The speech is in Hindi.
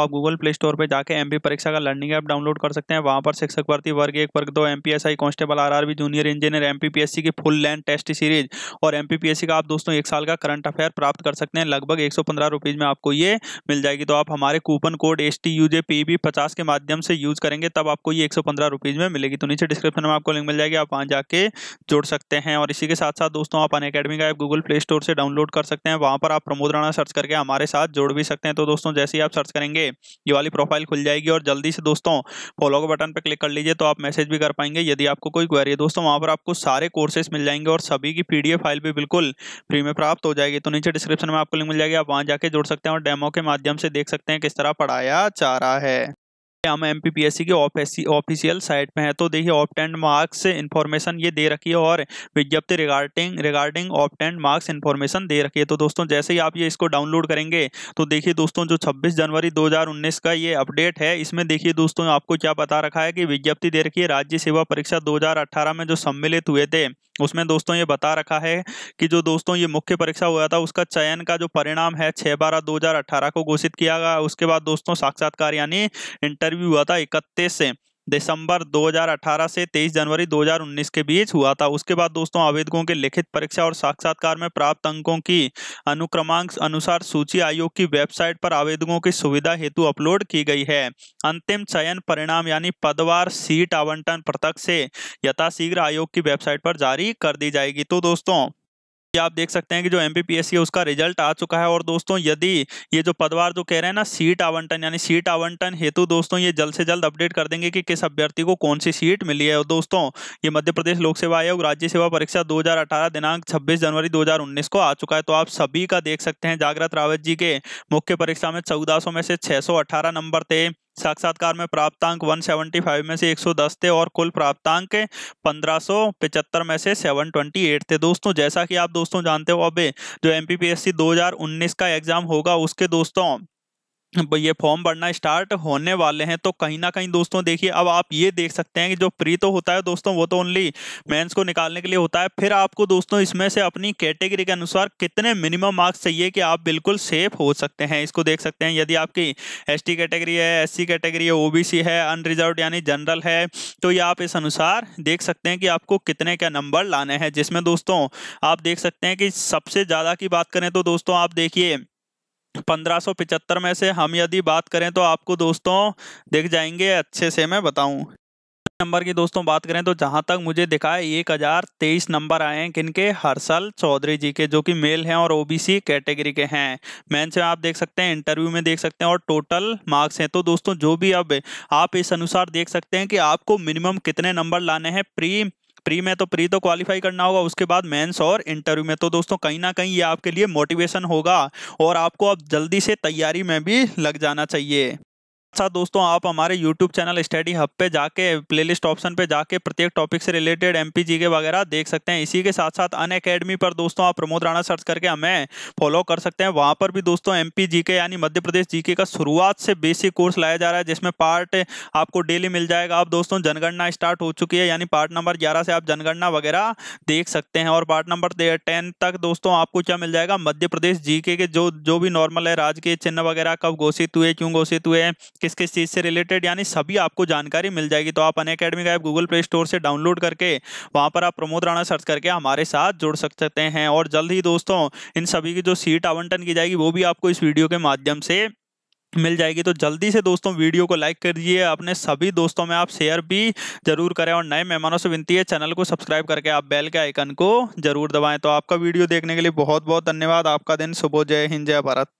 आप गूगल प्ले स्टोर पर जाकर एम परीक्षा का लर्निंग ऐप डाउनलोड कर सकते हैं वहाँ पर शिक्षक भर्ती वर्ग एक वर्ग दो M constable R junior engineer M की फुल लैंड टेस्ट सीरीज और एम का आप दोस्तों एक साल का करंट अफेयर प्राप्त कर सकते हैं लगभग एक सौ में आपको ये मिल जाएगी तो आप हमारे coupon code S T U J P B पचास के माध्यम से यूज करेंगे तब आपको ये एक सौ पंद्रह रुपीज़ में मिलेगी तो नीचे डिस्क्रिप्शन में आपको लिंक मिल जाएगी आप वहाँ जाके जोड़ सकते हैं और इसी के साथ साथ दोस्तों आप अन अकेडमी का ऐप गूगल प्ले स्टोर से डाउनलोड कर सकते हैं वहाँ पर आप प्रमोद राणा सर्च करके हमारे साथ जोड़ भी सकते हैं तो दोस्तों जैसे ही आप सर्च करेंगे ये वाली प्रोफाइल खुल जाएगी और जल्दी से दोस्तों फॉलो के बटन पर क्लिक कर लीजिए तो आप मैसेज भी कर पाएंगे यदि आपको कोई क्वेरी है दोस्तों वहाँ पर आपको सारे कोर्सेस मिल जाएंगे और सभी की पी फाइल भी बिल्कुल फ्री में प्राप्त हो जाएगी तो नीचे डिस्क्रिप्शन में आपको लिंक मिल जाएगी आप वहाँ जाके जुड़ सकते हैं और डेमो के माध्यम से देख सकते हैं किस तरह पढ़ाया जा रहा है हम M P P S C के ऑफिशियल साइट पे हैं तो देखिए ऑफ मार्क्स इन्फॉर्मेशन ये दे रखी है और विज्ञप्ति regarding regarding of marks information दे रखी है तो दोस्तों जैसे ही आप ये इसको डाउनलोड करेंगे तो देखिए दोस्तों जो 26 जनवरी 2019 का ये अपडेट है इसमें देखिए दोस्तों आपको क्या बता रखा है कि विज्ञप्ति दे रखी है राज्य सेवा परीक्षा दो में जो सम्मिलित हुए थे उसमें दोस्तों ये बता रखा है कि जो दोस्तों ये मुख्य परीक्षा हुआ था उसका चयन का जो परिणाम है छः बारह दो को घोषित किया गया उसके बाद दोस्तों साक्षात्कार यानी इंटरव्यू हुआ था इकतीस से दिसंबर 2018 से 23 जनवरी 2019 के बीच हुआ था उसके बाद दोस्तों आवेदकों के लिखित परीक्षा और साक्षात्कार में प्राप्त अंकों की अनुक्रमांक अनुसार सूची आयोग की वेबसाइट पर आवेदकों की सुविधा हेतु अपलोड की गई है अंतिम चयन परिणाम यानी पदवार सीट आवंटन पृथक से यथाशीघ्र आयोग की वेबसाइट पर जारी कर दी जाएगी तो दोस्तों आप देख सकते हैं कि जो एम है उसका रिजल्ट आ चुका है और दोस्तों यदि ये जो पदवार जो कह रहे हैं ना सीट आवंटन यानी सीट आवंटन हेतु दोस्तों ये जल्द से जल्द अपडेट कर देंगे कि किस अभ्यर्थी को कौन सी सीट मिली है और दोस्तों ये मध्य प्रदेश लोक सेवा आयोग राज्य सेवा परीक्षा 2018 दिनांक छब्बीस जनवरी दो को आ चुका है तो आप सभी का देख सकते हैं जागृत रावत जी के मुख्य परीक्षा में चौदह में से छह नंबर थे साक्षात्कार में प्राप्तांक 175 में से 110 थे और कुल प्राप्तांक पंद्रह में से 728 थे दोस्तों जैसा कि आप दोस्तों जानते हो अब जो एम 2019 का एग्जाम होगा उसके दोस्तों ये फॉर्म भरना स्टार्ट होने वाले हैं तो कहीं ना कहीं दोस्तों देखिए अब आप ये देख सकते हैं कि जो प्री तो होता है दोस्तों वो तो ओनली मेंस को निकालने के लिए होता है फिर आपको दोस्तों इसमें से अपनी कैटेगरी के अनुसार कितने मिनिमम मार्क्स चाहिए कि आप बिल्कुल सेफ हो सकते हैं इसको देख सकते हैं यदि आपकी एस कैटेगरी है एस कैटेगरी है ओ है अनरिजर्व यानी जनरल है तो ये आप इस अनुसार देख सकते हैं कि आपको कितने क्या नंबर लाने हैं जिसमें दोस्तों आप देख सकते हैं कि सबसे ज़्यादा की बात करें तो दोस्तों आप देखिए 1575 में से हम यदि बात करें तो आपको दोस्तों दिख जाएंगे अच्छे से मैं बताऊं नंबर की दोस्तों बात करें तो जहां तक मुझे दिखा है एक हजार तेईस नंबर आए हैं किनके हर्षल चौधरी जी के जो कि मेल हैं और ओबीसी कैटेगरी के हैं मेन से आप देख सकते हैं इंटरव्यू में देख सकते हैं और टोटल मार्क्स हैं तो दोस्तों जो भी अब आप इस अनुसार देख सकते हैं कि आपको मिनिमम कितने नंबर लाने हैं प्री प्री में तो प्री तो क्वालिफाई करना होगा उसके बाद मेंस और इंटरव्यू में तो दोस्तों कहीं ना कहीं ये आपके लिए मोटिवेशन होगा और आपको अब जल्दी से तैयारी में भी लग जाना चाहिए साथ दोस्तों आप हमारे YouTube चैनल स्टडी हब पे जाके प्लेलिस्ट ऑप्शन पे जाके प्रत्येक टॉपिक से रिलेटेड एम के वगैरह देख सकते हैं इसी के साथ साथ अन अकेडमी पर दोस्तों आप प्रमोद राणा सर्च करके हमें फॉलो कर सकते हैं वहाँ पर भी दोस्तों एम के यानी मध्य प्रदेश जीके का शुरुआत से बेसिक कोर्स लाया जा रहा है जिसमें पार्ट आपको डेली मिल जाएगा आप दोस्तों जनगणना स्टार्ट हो चुकी है यानी पार्ट नंबर ग्यारह से आप जनगणना वगैरह देख सकते हैं और पार्ट नंबर टेन तक दोस्तों आपको क्या मिल जाएगा मध्य प्रदेश जीके के जो जो भी नॉर्मल है राजकीय चिन्ह वगैरह कब घोषित हुए क्यों घोषित हुए किस किस चीज़ से रिलेटेड यानी सभी आपको जानकारी मिल जाएगी तो आप अन अकेडमी का ऐप गूगल प्ले स्टोर से डाउनलोड करके वहाँ पर आप प्रमोद राणा सर्च करके हमारे साथ जुड़ सकते हैं और जल्द ही दोस्तों इन सभी की जो सीट आवंटन की जाएगी वो भी आपको इस वीडियो के माध्यम से मिल जाएगी तो जल्दी से दोस्तों वीडियो को लाइक कर दीजिए अपने सभी दोस्तों में आप शेयर भी जरूर करें और नए मेहमानों से विनती है चैनल को सब्सक्राइब करके आप बेल के आइकन को जरूर दबाएं तो आपका वीडियो देखने के लिए बहुत बहुत धन्यवाद आपका दिन सुबह जय हिंद जय भारत